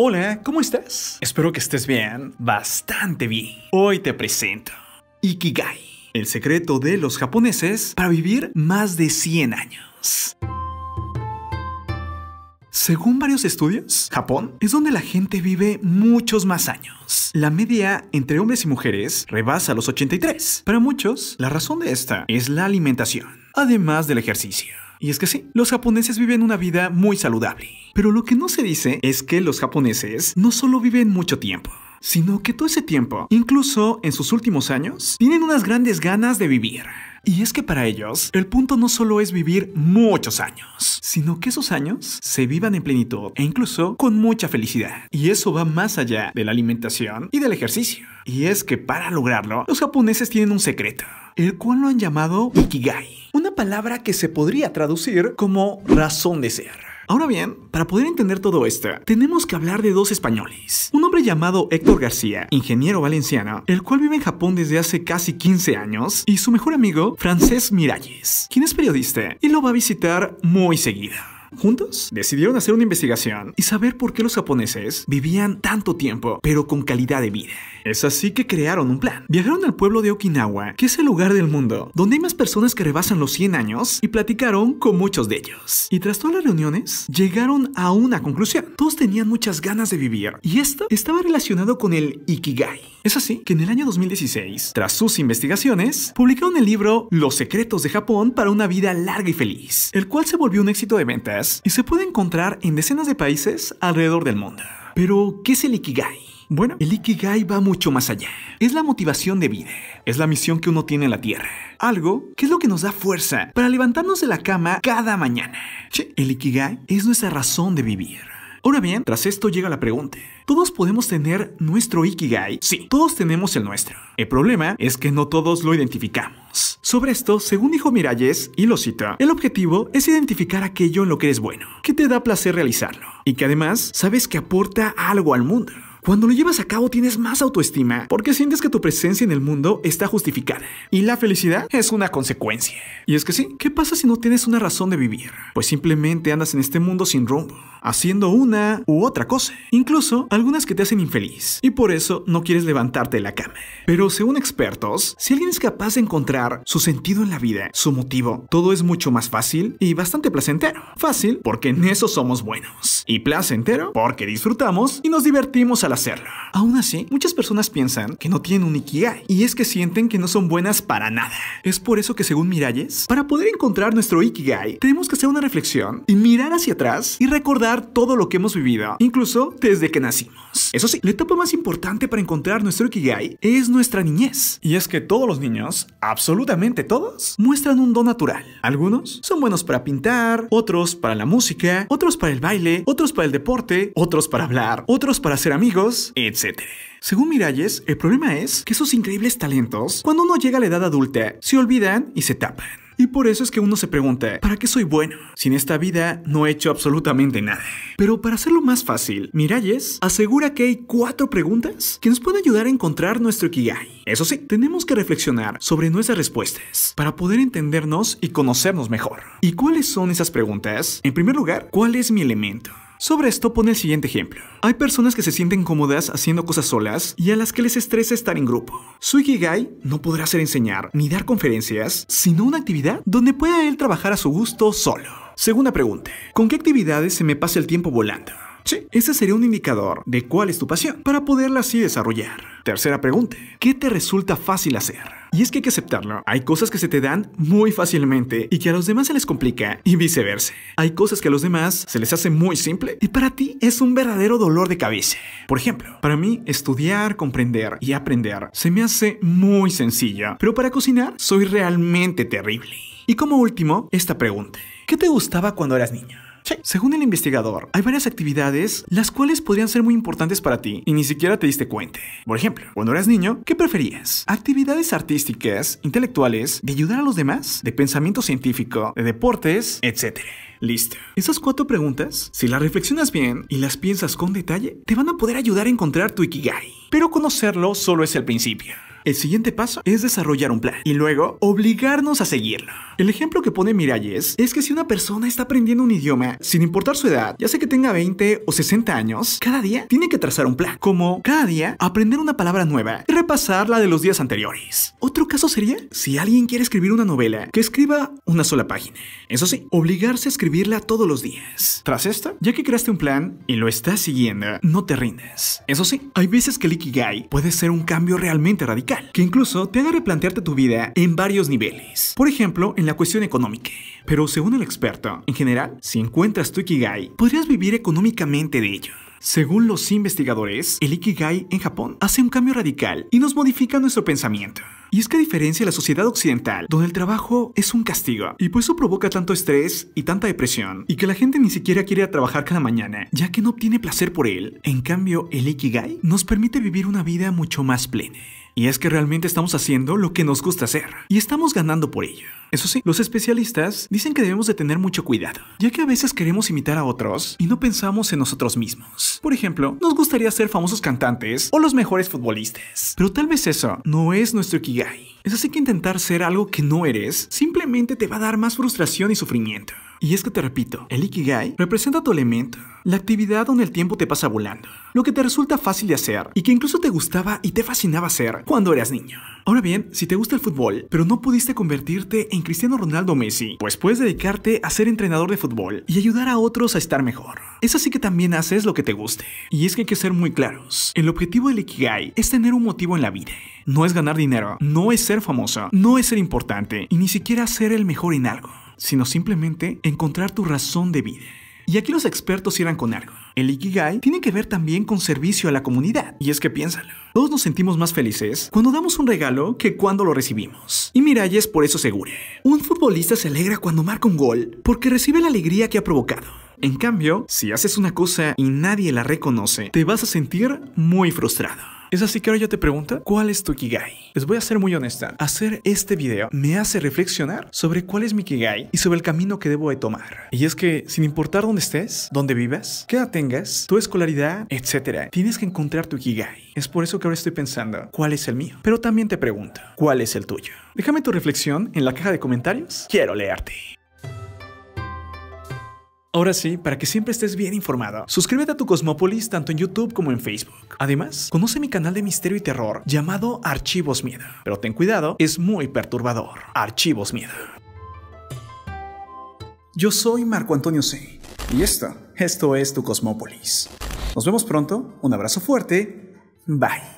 Hola, ¿cómo estás? Espero que estés bien, bastante bien. Hoy te presento Ikigai, el secreto de los japoneses para vivir más de 100 años. Según varios estudios, Japón es donde la gente vive muchos más años. La media entre hombres y mujeres rebasa los 83. Para muchos, la razón de esta es la alimentación, además del ejercicio. Y es que sí, los japoneses viven una vida muy saludable. Pero lo que no se dice es que los japoneses no solo viven mucho tiempo, sino que todo ese tiempo, incluso en sus últimos años, tienen unas grandes ganas de vivir. Y es que para ellos, el punto no solo es vivir muchos años, sino que esos años se vivan en plenitud e incluso con mucha felicidad. Y eso va más allá de la alimentación y del ejercicio. Y es que para lograrlo, los japoneses tienen un secreto, el cual lo han llamado Ikigai, una palabra que se podría traducir como razón de ser. Ahora bien, para poder entender todo esto, tenemos que hablar de dos españoles. Un hombre llamado Héctor García, ingeniero valenciano, el cual vive en Japón desde hace casi 15 años, y su mejor amigo, Francés Miralles, quien es periodista y lo va a visitar muy seguida. Juntos decidieron hacer una investigación y saber por qué los japoneses vivían tanto tiempo, pero con calidad de vida. Es así que crearon un plan. Viajaron al pueblo de Okinawa, que es el lugar del mundo donde hay más personas que rebasan los 100 años, y platicaron con muchos de ellos. Y tras todas las reuniones, llegaron a una conclusión. Todos tenían muchas ganas de vivir, y esto estaba relacionado con el Ikigai es así que en el año 2016, tras sus investigaciones, publicaron el libro Los secretos de Japón para una vida larga y feliz, el cual se volvió un éxito de ventas y se puede encontrar en decenas de países alrededor del mundo. Pero, ¿qué es el Ikigai? Bueno, el Ikigai va mucho más allá. Es la motivación de vida, es la misión que uno tiene en la Tierra. Algo que es lo que nos da fuerza para levantarnos de la cama cada mañana. Che, el Ikigai es nuestra razón de vivir. Ahora bien, tras esto llega la pregunta. ¿Todos podemos tener nuestro Ikigai? Sí, todos tenemos el nuestro. El problema es que no todos lo identificamos. Sobre esto, según dijo Miralles, y lo cito, el objetivo es identificar aquello en lo que eres bueno, que te da placer realizarlo, y que además sabes que aporta algo al mundo. Cuando lo llevas a cabo tienes más autoestima porque sientes que tu presencia en el mundo está justificada y la felicidad es una consecuencia. Y es que sí, ¿qué pasa si no tienes una razón de vivir? Pues simplemente andas en este mundo sin rumbo haciendo una u otra cosa, incluso algunas que te hacen infeliz y por eso no quieres levantarte de la cama. Pero según expertos, si alguien es capaz de encontrar su sentido en la vida, su motivo, todo es mucho más fácil y bastante placentero. Fácil porque en eso somos buenos y placentero porque disfrutamos y nos divertimos al hacerlo. Aún así, muchas personas piensan que no tienen un ikigai y es que sienten que no son buenas para nada. Es por eso que según Miralles, para poder encontrar nuestro ikigai, tenemos que hacer una reflexión y mirar hacia atrás y recordar todo lo que hemos vivido, incluso desde que nacimos. Eso sí, la etapa más importante para encontrar nuestro Ikigai es nuestra niñez. Y es que todos los niños, absolutamente todos, muestran un don natural. Algunos son buenos para pintar, otros para la música, otros para el baile, otros para el deporte, otros para hablar, otros para ser amigos, etc. Según Miralles, el problema es que esos increíbles talentos, cuando uno llega a la edad adulta, se olvidan y se tapan. Y por eso es que uno se pregunta, ¿para qué soy bueno? Sin esta vida no he hecho absolutamente nada. Pero para hacerlo más fácil, Miralles asegura que hay cuatro preguntas que nos pueden ayudar a encontrar nuestro Ikigai. Eso sí, tenemos que reflexionar sobre nuestras respuestas para poder entendernos y conocernos mejor. ¿Y cuáles son esas preguntas? En primer lugar, ¿cuál es mi elemento? Sobre esto pone el siguiente ejemplo. Hay personas que se sienten cómodas haciendo cosas solas y a las que les estresa estar en grupo. Su no podrá ser enseñar ni dar conferencias, sino una actividad donde pueda él trabajar a su gusto solo. Segunda pregunta. ¿Con qué actividades se me pasa el tiempo volando? Sí, ese sería un indicador de cuál es tu pasión para poderla así desarrollar. Tercera pregunta. ¿Qué te resulta fácil hacer? Y es que hay que aceptarlo. Hay cosas que se te dan muy fácilmente y que a los demás se les complica y viceversa. Hay cosas que a los demás se les hace muy simple y para ti es un verdadero dolor de cabeza. Por ejemplo, para mí estudiar, comprender y aprender se me hace muy sencillo, pero para cocinar soy realmente terrible. Y como último, esta pregunta. ¿Qué te gustaba cuando eras niño? Según el investigador, hay varias actividades las cuales podrían ser muy importantes para ti y ni siquiera te diste cuenta. Por ejemplo, cuando eras niño, ¿qué preferías? ¿Actividades artísticas, intelectuales, de ayudar a los demás, de pensamiento científico, de deportes, etc. Listo. Esas cuatro preguntas, si las reflexionas bien y las piensas con detalle, te van a poder ayudar a encontrar tu Ikigai. Pero conocerlo solo es el principio. El siguiente paso es desarrollar un plan y luego obligarnos a seguirlo. El ejemplo que pone Miralles es que si una persona está aprendiendo un idioma, sin importar su edad, ya sea que tenga 20 o 60 años, cada día tiene que trazar un plan, como cada día aprender una palabra nueva y repasar la de los días anteriores. Otro caso sería si alguien quiere escribir una novela, que escriba una sola página. Eso sí, obligarse a escribirla todos los días. Tras esto, ya que creaste un plan y lo estás siguiendo, no te rindes. Eso sí, hay veces que el Ikigai puede ser un cambio realmente radical, que incluso te haga replantearte tu vida en varios niveles. Por ejemplo, en la cuestión económica. Pero según el experto, en general, si encuentras tu Ikigai, podrías vivir económicamente de ello. Según los investigadores, el Ikigai en Japón hace un cambio radical y nos modifica nuestro pensamiento. Y es que a diferencia de la sociedad occidental, donde el trabajo es un castigo, y por pues eso provoca tanto estrés y tanta depresión, y que la gente ni siquiera quiere trabajar cada mañana, ya que no obtiene placer por él, en cambio el Ikigai nos permite vivir una vida mucho más plena. Y es que realmente estamos haciendo lo que nos gusta hacer y estamos ganando por ello. Eso sí, los especialistas dicen que debemos de tener mucho cuidado, ya que a veces queremos imitar a otros y no pensamos en nosotros mismos. Por ejemplo, nos gustaría ser famosos cantantes o los mejores futbolistas, pero tal vez eso no es nuestro kigai. Es así que intentar ser algo que no eres simplemente te va a dar más frustración y sufrimiento. Y es que te repito, el Ikigai representa tu elemento, la actividad donde el tiempo te pasa volando, lo que te resulta fácil de hacer y que incluso te gustaba y te fascinaba hacer cuando eras niño. Ahora bien, si te gusta el fútbol, pero no pudiste convertirte en Cristiano Ronaldo Messi, pues puedes dedicarte a ser entrenador de fútbol y ayudar a otros a estar mejor. Es así que también haces lo que te guste. Y es que hay que ser muy claros. El objetivo del Ikigai es tener un motivo en la vida. No es ganar dinero, no es ser famoso, no es ser importante y ni siquiera ser el mejor en algo sino simplemente encontrar tu razón de vida. Y aquí los expertos cierran con algo. El Ikigai tiene que ver también con servicio a la comunidad. Y es que piénsalo. Todos nos sentimos más felices cuando damos un regalo que cuando lo recibimos. Y ¿es por eso seguro? Un futbolista se alegra cuando marca un gol porque recibe la alegría que ha provocado. En cambio, si haces una cosa y nadie la reconoce, te vas a sentir muy frustrado. Es así que ahora yo te pregunto, ¿cuál es tu Kigai? Les voy a ser muy honesta, hacer este video me hace reflexionar sobre cuál es mi Kigai y sobre el camino que debo de tomar. Y es que, sin importar dónde estés, dónde vivas, qué edad tengas, tu escolaridad, etc., tienes que encontrar tu Kigai. Es por eso que ahora estoy pensando, ¿cuál es el mío? Pero también te pregunto, ¿cuál es el tuyo? Déjame tu reflexión en la caja de comentarios. Quiero leerte. Ahora sí, para que siempre estés bien informado, suscríbete a tu Cosmópolis tanto en YouTube como en Facebook. Además, conoce mi canal de misterio y terror llamado Archivos Miedo. Pero ten cuidado, es muy perturbador. Archivos Miedo. Yo soy Marco Antonio C. Y esto, esto es tu Cosmópolis. Nos vemos pronto, un abrazo fuerte, bye.